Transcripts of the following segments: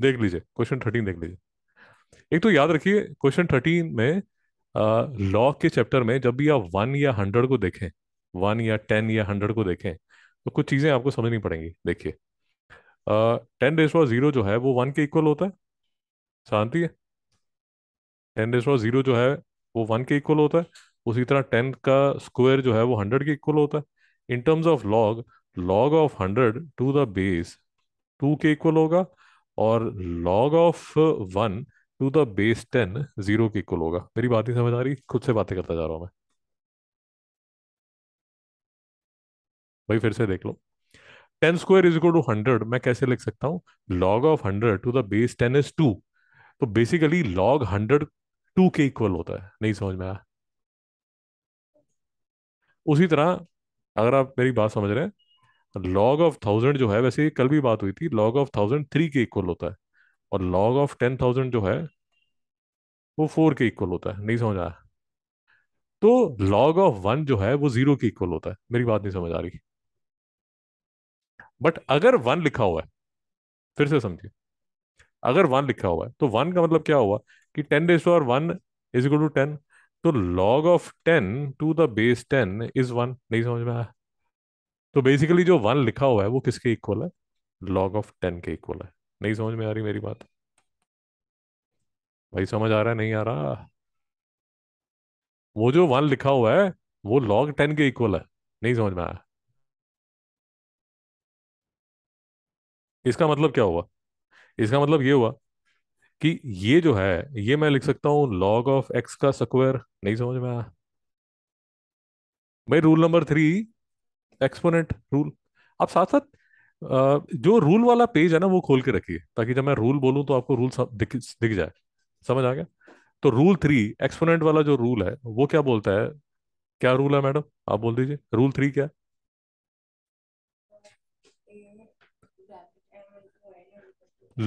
देख लीजिए question thirteen देख लीजिए एक तो याद रखिए क्वेश्चन थर्टीन में लॉ के चैप्टर में जब भी आप वन या हंड्रेड को देखें वन या टेन या हंड्रेड को देखें तो कुछ चीज़ें आपको समझनी पड़ेंगी देखिए टेन डेज पावर जीरो जो है वो वन के इक्वल होता है शांति है टेन डेज वॉर जीरो जो है वो वन के इक्वल होता है उसी तरह टेन का स्क्वायर जो है वो हंड्रेड के इक्वल होता है in terms of log log of hundred to the base two के इक्वल होगा और log of one to the base ten zero के इक्वल होगा मेरी बात ही समझ आ रही खुद से बातें करता जा रहा हूं मैं भाई फिर से देख लो ten square is equal to hundred मैं कैसे लिख सकता हूं log of hundred to the base ten is two तो बेसिकली लॉग हंड्रेड टू के इक्वल होता है नहीं समझ में आया उसी तरह अगर आप मेरी बात समझ रहे हैं लॉग ऑफ थाउजेंड जो है वैसे कल भी बात हुई थी लॉग ऑफ थाउजेंड थ्री के इक्वल होता है और लॉग ऑफ टेन थाउजेंड जो है वो फोर के इक्वल होता है नहीं समझ आया तो लॉग ऑफ वन जो है वो जीरो के इक्वल होता है मेरी बात नहीं समझ आ रही बट अगर वन लिखा हुआ है फिर से समझिए अगर वन लिखा हुआ है तो वन का मतलब क्या हुआ कि टेन डेज और one is equal to ten तो log of ten to the base ten is one नहीं समझ में आया तो बेसिकली जो वन लिखा हुआ है वो किसके इक्वल है लॉग ऑफ टेन के इक्वल है नहीं समझ में आ रही मेरी बात भाई समझ आ रहा है नहीं आ रहा वो जो वन लिखा हुआ है वो लॉग टेन के इक्वल है नहीं समझ में आया इसका मतलब क्या हुआ इसका मतलब ये हुआ कि ये जो है ये मैं लिख सकता हूं लॉग ऑफ एक्स का स्क्वायर नहीं समझ में आया भाई rule number three exponent rule आप साथ साथ जो रूल वाला पेज है ना वो खोल के रखिए ताकि जब मैं रूल बोलूं तो आपको रूल दिख दिख जाए समझ आ गया तो रूल थ्री एक्सपोनेंट वाला जो रूल है वो क्या बोलता है क्या रूल है मैडम आप बोल दीजिए रूल थ्री क्या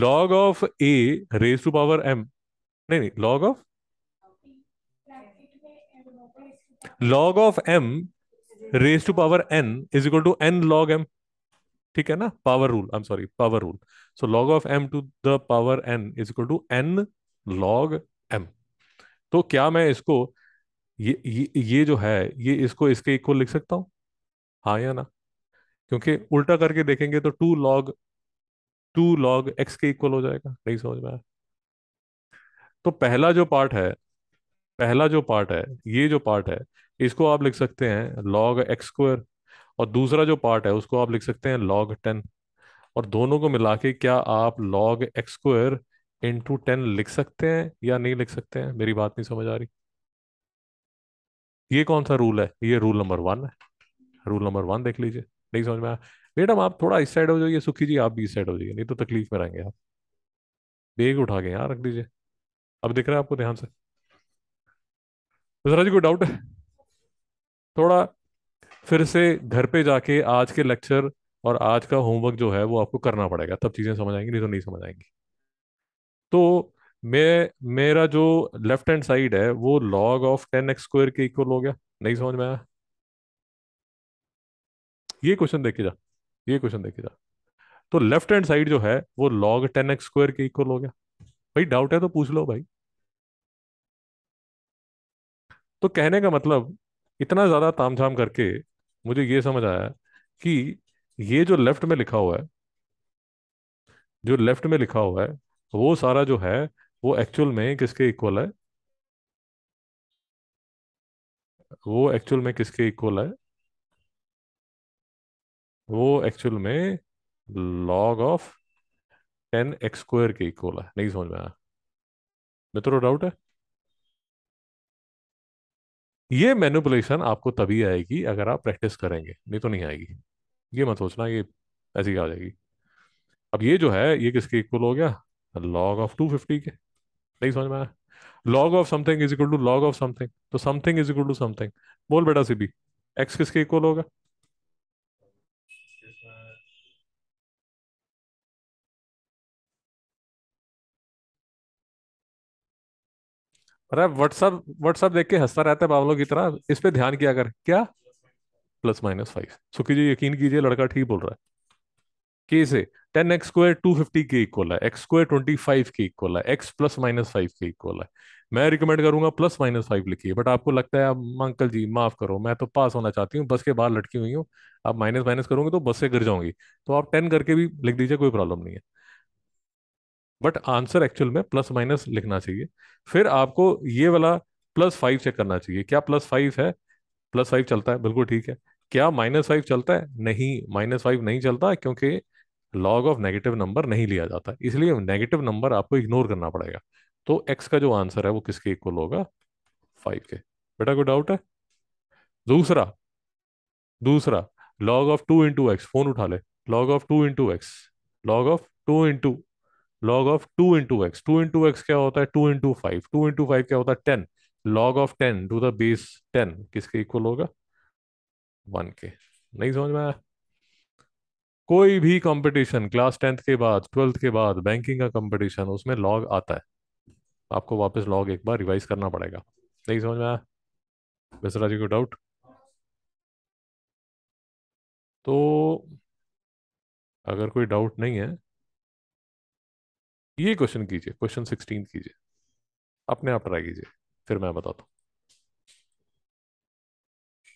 log of A raise to power M नहीं नहीं log of log of M raise to power N is equal to N log M ठीक है ना power rule I am sorry power rule so log of M to the power N is equal to N log M तो क्या मैं इसको ये ये, ये जो है ये इसको इसके इक्वल लिख सकता हूं हाँ या ना क्योंकि उल्टा करके देखेंगे तो two log two log X के इक्वल हो जाएगा नहीं समझ में आया तो पहला जो पार्ट है पहला जो पार्ट है ये जो पार्ट है इसको आप लिख सकते हैं लॉग एक्स स्क्वायर और दूसरा जो पार्ट है उसको आप लिख सकते हैं लॉग टेन और दोनों को मिला के क्या आप log X square into ten लिख सकते हैं या नहीं लिख सकते हैं मेरी बात नहीं समझ आ रही ये कौन सा रूल है ये रूल नंबर वन है रूल नंबर वन देख लीजिए नहीं समझ में आया मैडम आप थोड़ा इस साइड हो जाइए सुखी जी आप भी इस साइड हो जाइए नहीं तो तकलीफ में रहेंगे आप बेग उठा के यहाँ रख दीजिए अब दिख रहा है आपको ध्यान से तो जरा जी कोई डाउट है थोड़ा फिर से घर पे जाके आज के लेक्चर और आज का होमवर्क जो है वो आपको करना पड़ेगा तब चीजें समझ आएंगी नहीं तो नहीं समझ आएंगी तो मैं मेरा जो लेफ्ट हैंड साइड है वो log of ten x square के इक्वल हो गया नहीं समझ में आया ये क्वेश्चन देखे जा ये क्वेश्चन देखे जा तो लेफ्ट हैंड साइड जो है वो लॉग टेन एक्स स्क्वायर के इक्वल हो गया भाई डाउट है तो पूछ लो भाई तो कहने का मतलब इतना ज़्यादा तामझाम करके मुझे ये समझ आया कि ये जो लेफ्ट में लिखा हुआ है जो लेफ्ट में लिखा हुआ है वो सारा जो है वो एक्चुअल में किसके इक्वल है वो एक्चुअल में किसके इक्वल है वो एक्चुअल में log of ten x square के इक्वल है नहीं समझ में आया मित्रों डाउट है ये मैनुपुलेशन आपको तभी आएगी अगर आप प्रैक्टिस करेंगे नहीं तो नहीं आएगी ये मत सोचना ये ऐसी क्या हो जाएगी अब ये जो है ये किसके इक्वल हो गया लॉग ऑफ टू फिफ्टी के नहीं समझ में आया log of something is equal to log of something तो something is equal to something बोल बेटा सीबी एक्स किसके इक्वल होगा अरे व्हाट्सअप व्हाट्सअप देख के हंसता रहता है बाबलों की तरह इस पे ध्यान किया कर क्या प्लस माइनस फाइव सुखी जी यकीन कीजिए लड़का ठीक बोल रहा है के से ten x square to fifty के इक्वल है एक्स स्क्वायर ट्वेंटी फाइव के इक्वल है एक्स प्लस माइनस फाइव के इक्वल है मैं रिकमेंड करूंगा प्लस माइनस फाइव लिखिए बट आपको लगता है आप अंकल जी माफ करो मैं तो पास होना चाहती हूँ बस के बाहर लटकी हुई हूँ आप माइनस माइनस करोगे तो बस से गिर जाऊंगी तो आप टेन करके भी लिख दीजिए कोई प्रॉब्लम नहीं है बट आंसर एक्चुअल में प्लस माइनस लिखना चाहिए फिर आपको ये वाला प्लस फाइव चेक करना चाहिए क्या प्लस फाइव है प्लस फाइव चलता है बिल्कुल ठीक है क्या माइनस फाइव चलता है नहीं माइनस फाइव नहीं चलता क्योंकि लॉग ऑफ नेगेटिव नंबर नहीं लिया जाता इसलिए नेगेटिव नंबर आपको इग्नोर करना पड़ेगा तो एक्स का जो आंसर है वो किसके इक्वल होगा फाइव के बेटा कोई डाउट है दूसरा दूसरा log of two into x phone उठा ले log of two into x log of two into log of two into x two into x क्या होता है two into five two into five क्या होता है ten log of ten to the base ten किसके equal होगा one के नहीं समझ में आया कोई भी कंपटीशन क्लास टेंथ के बाद ट्वेल्थ के बाद बैंकिंग का कंपटीशन उसमें लॉग आता है आपको वापस लॉग एक बार रिवाइज करना पड़ेगा नहीं समझ में आया मिश्रा जी को डाउट तो अगर कोई डाउट नहीं है ये क्वेश्चन कीजिए क्वेश्चन सिक्सटीन कीजिए अपने आप ट्राई कीजिए फिर मैं बताता हूँ